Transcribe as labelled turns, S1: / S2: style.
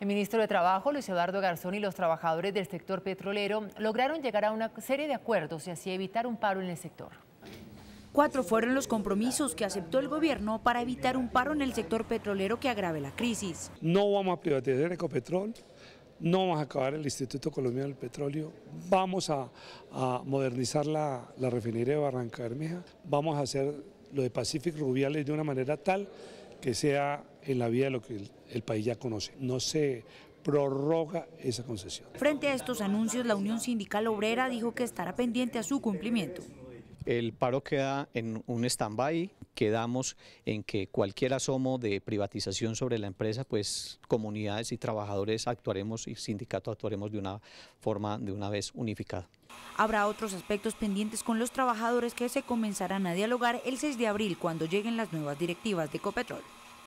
S1: El ministro de Trabajo, Luis Eduardo Garzón, y los trabajadores del sector petrolero lograron llegar a una serie de acuerdos y así evitar un paro en el sector. Cuatro fueron los compromisos que aceptó el gobierno para evitar un paro en el sector petrolero que agrave la crisis.
S2: No vamos a privatizar Ecopetrol, no vamos a acabar el Instituto Colombiano del Petróleo, vamos a, modernizar la, la, refinería de Barranca Bermeja, vamos a hacer lo de Pacific Rubiales de una manera tal que sea en la vida de lo que el, país ya conoce.
S3: No se prorroga esa concesión.
S1: Frente a estos anuncios, la Unión Sindical Obrera dijo que estará pendiente a su cumplimiento.
S3: El paro queda en un stand-by, quedamos en que cualquier asomo de privatización sobre la empresa, pues comunidades y trabajadores actuaremos y sindicatos actuaremos de una forma, de una vez unificada.
S1: Habrá otros aspectos pendientes con los trabajadores que se comenzarán a dialogar el 6 de abril cuando lleguen las nuevas directivas de Copetrol.